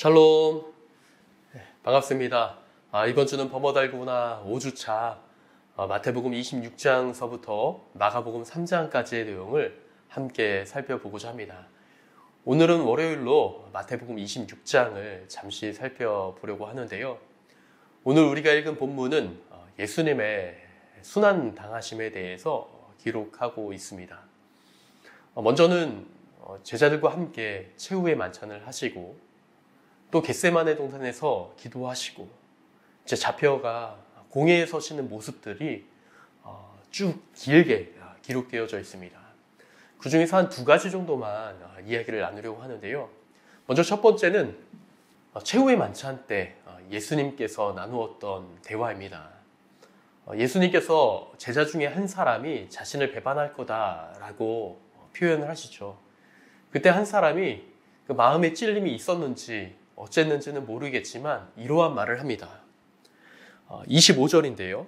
샬롬 네, 반갑습니다 아, 이번 주는 버머달구나 5주차 아, 마태복음 26장서부터 마가복음 3장까지의 내용을 함께 살펴보고자 합니다 오늘은 월요일로 마태복음 26장을 잠시 살펴보려고 하는데요 오늘 우리가 읽은 본문은 어, 예수님의 순환 당하심에 대해서 기록하고 있습니다 어, 먼저는 어, 제자들과 함께 최후의 만찬을 하시고 또 겟세만의 동산에서 기도하시고 이제 자페어가 공회에 서시는 모습들이 어, 쭉 길게 아, 기록되어져 있습니다. 그 중에서 한 두 가지 정도만 아, 이야기를 나누려고 하는데요. 먼저 첫 번째는 어, 최후의 만찬 때 어, 예수님께서 나누었던 대화입니다. 예수님께서 제자 중에 한 사람이 자신을 배반할 거다라고 표현을 하시죠. 그때 한 사람이 그 마음의 찔림이 있었는지 어쨌는지는 모르겠지만 이러한 말을 합니다. 25절인데요. 어,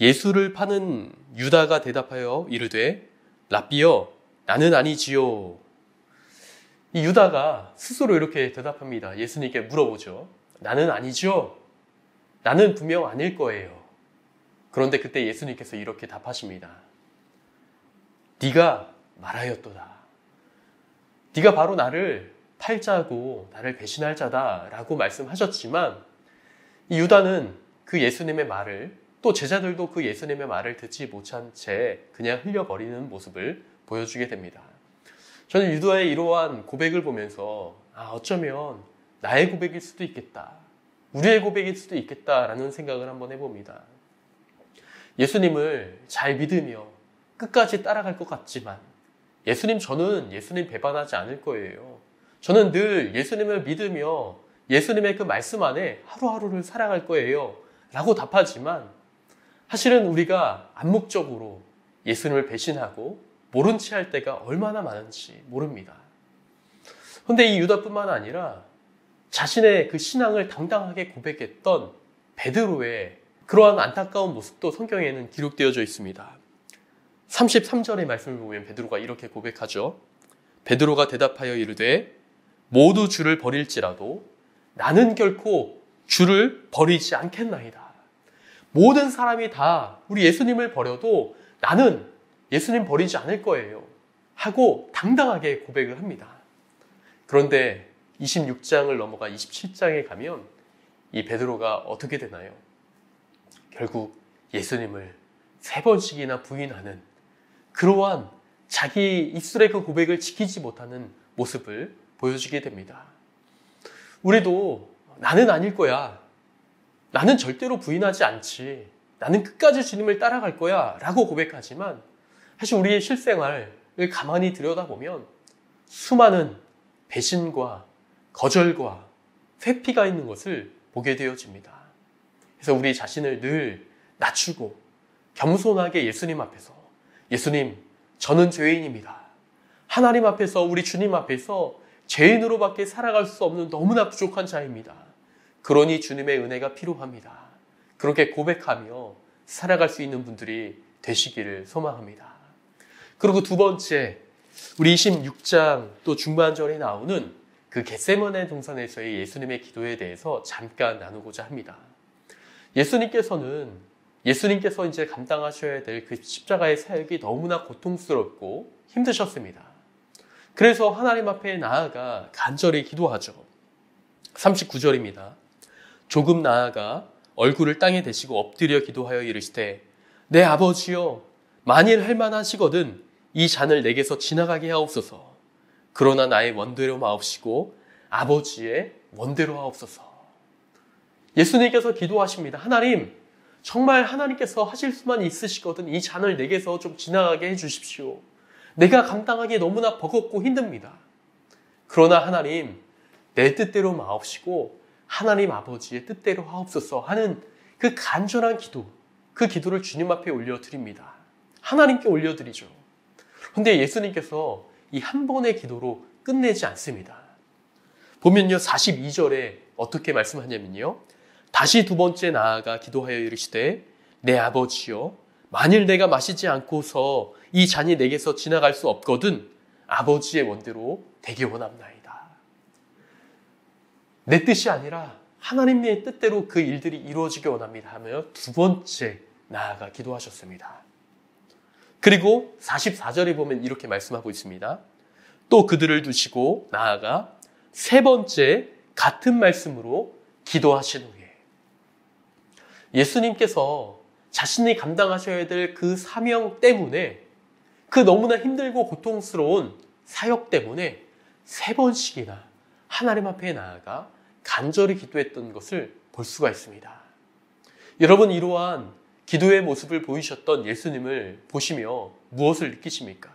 예수를 파는 유다가 대답하여 이르되 라비여 나는 아니지요. 이 유다가 스스로 이렇게 대답합니다. 예수님께 물어보죠. 나는 아니죠 나는 분명 아닐 거예요. 그런데 그때 예수님께서 이렇게 답하십니다. 네가 말하였도다. 네가 바로 나를 팔자고 나를 배신할 자다라고 말씀하셨지만 이 유다는 그 예수님의 말을 또 제자들도 그 예수님의 말을 듣지 못한 채 그냥 흘려버리는 모습을 보여주게 됩니다. 저는 유다의 이러한 고백을 보면서 아, 어쩌면 나의 고백일 수도 있겠다. 우리의 고백일 수도 있겠다라는 생각을 한번 해봅니다. 예수님을 잘 믿으며 끝까지 따라갈 것 같지만 예수님 저는 예수님 배반하지 않을 거예요. 저는 늘 예수님을 믿으며 예수님의 그 말씀 안에 하루하루를 살아갈 거예요. 라고 답하지만 사실은 우리가 암묵적으로 예수님을 배신하고 모른 채 할 때가 얼마나 많은지 모릅니다. 그런데 이 유다뿐만 아니라 자신의 그 신앙을 당당하게 고백했던 베드로의 그러한 안타까운 모습도 성경에는 기록되어져 있습니다. 33절의 말씀을 보면 베드로가 이렇게 고백하죠. 베드로가 대답하여 이르되 모두 주를 버릴지라도 나는 결코 주를 버리지 않겠나이다. 모든 사람이 다 우리 예수님을 버려도 나는 예수님 버리지 않을 거예요. 하고 당당하게 고백을 합니다. 그런데 26장을 넘어가 27장에 가면 이 베드로가 어떻게 되나요? 결국 예수님을 세 번씩이나 부인하는 그러한 자기 입술의 그 고백을 지키지 못하는 모습을 보여지게 됩니다. 우리도 나는 아닐 거야. 나는 절대로 부인하지 않지. 나는 끝까지 주님을 따라갈 거야. 라고 고백하지만 사실 우리의 실생활을 가만히 들여다보면 수많은 배신과 거절과 회피가 있는 것을 보게 되어집니다. 그래서 우리 자신을 늘 낮추고 겸손하게 예수님 앞에서 예수님, 저는 죄인입니다. 하나님 앞에서, 우리 주님 앞에서 죄인으로밖에 살아갈 수 없는 너무나 부족한 자입니다. 그러니 주님의 은혜가 필요합니다. 그렇게 고백하며 살아갈 수 있는 분들이 되시기를 소망합니다. 그리고 두 번째, 우리 26장 또 중반절에 나오는 그 겟세머네 동산에서의 예수님의 기도에 대해서 잠깐 나누고자 합니다. 예수님께서는 예수님께서 이제 감당하셔야 될 그 십자가의 사역이 너무나 고통스럽고 힘드셨습니다. 그래서 하나님 앞에 나아가 간절히 기도하죠. 39절입니다. 조금 나아가 얼굴을 땅에 대시고 엎드려 기도하여 이르시되 내 아버지여 만일 할 만하시거든 이 잔을 내게서 지나가게 하옵소서. 그러나 나의 원대로 마옵시고 아버지의 원대로 하옵소서. 예수님께서 기도하십니다. 하나님, 정말 하나님께서 하실 수만 있으시거든 이 잔을 내게서 좀 지나가게 해주십시오. 내가 감당하기에 너무나 버겁고 힘듭니다. 그러나 하나님, 내 뜻대로 마옵시고 하나님 아버지의 뜻대로 하옵소서 하는 그 간절한 기도, 그 기도를 주님 앞에 올려드립니다. 하나님께 올려드리죠. 그런데 예수님께서 이 한 번의 기도로 끝내지 않습니다. 보면요, 42절에 어떻게 말씀하냐면요. 다시 두 번째 나아가 기도하여 이르시되, 내 아버지여, 만일 내가 마시지 않고서 이 잔이 내게서 지나갈 수 없거든 아버지의 원대로 되게 원합나이다. 내 뜻이 아니라 하나님의 뜻대로 그 일들이 이루어지기 원합니다 하며 두 번째 나아가 기도하셨습니다. 그리고 44절에 보면 이렇게 말씀하고 있습니다. 또 그들을 두시고 나아가 세 번째 같은 말씀으로 기도하신 후에 예수님께서 자신이 감당하셔야 될 그 사명 때문에 그 너무나 힘들고 고통스러운 사역 때문에 세 번씩이나 하나님 앞에 나아가 간절히 기도했던 것을 볼 수가 있습니다. 여러분 이러한 기도의 모습을 보이셨던 예수님을 보시며 무엇을 느끼십니까?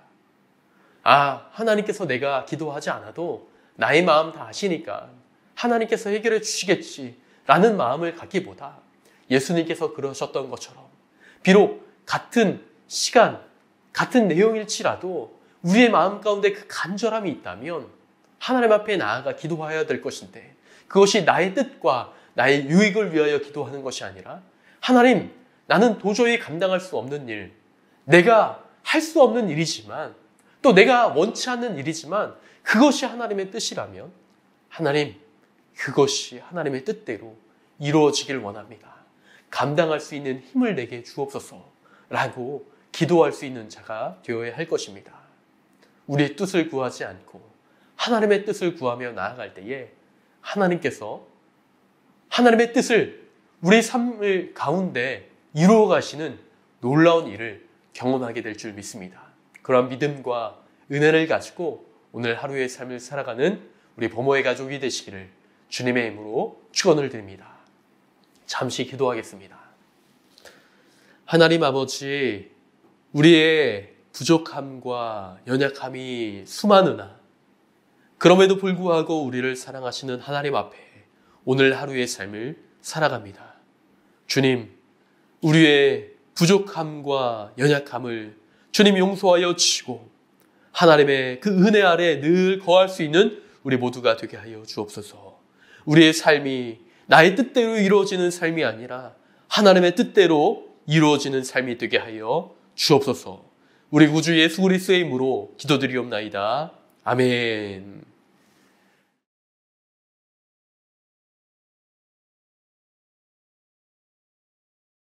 아, 하나님께서 내가 기도하지 않아도 나의 마음 다 아시니까 하나님께서 해결해 주시겠지 라는 마음을 갖기보다 예수님께서 그러셨던 것처럼 비록 같은 시간, 같은 내용일지라도 우리의 마음 가운데 그 간절함이 있다면 하나님 앞에 나아가 기도하여야 될 것인데 그것이 나의 뜻과 나의 유익을 위하여 기도하는 것이 아니라 하나님 나는 도저히 감당할 수 없는 일 내가 할 수 없는 일이지만 또 내가 원치 않는 일이지만 그것이 하나님의 뜻이라면 하나님 그것이 하나님의 뜻대로 이루어지길 원합니다. 감당할 수 있는 힘을 내게 주옵소서 라고 기도할 수 있는 자가 되어야 할 것입니다. 우리의 뜻을 구하지 않고 하나님의 뜻을 구하며 나아갈 때에 하나님께서 하나님의 뜻을 우리 삶을 가운데 이루어 가시는 놀라운 일을 경험하게 될 줄 믿습니다. 그러 믿음과 은혜를 가지고 오늘 하루의 삶을 살아가는 우리 보모의 가족이 되시기를 주님의 이으로 축원을 드립니다. 잠시 기도하겠습니다. 하나님 아버지 우리의 부족함과 연약함이 수많으나 그럼에도 불구하고 우리를 사랑하시는 하나님 앞에 오늘 하루의 삶을 살아갑니다. 주님, 우리의 부족함과 연약함을 주님 용서하여 주시고 하나님의 그 은혜 아래 늘 거할 수 있는 우리 모두가 되게 하여 주옵소서. 우리의 삶이 나의 뜻대로 이루어지는 삶이 아니라 하나님의 뜻대로 이루어지는 삶이 되게 하여 주옵소서. 우리 구주 예수 그리스의 이름으로 기도드리옵나이다. 아멘.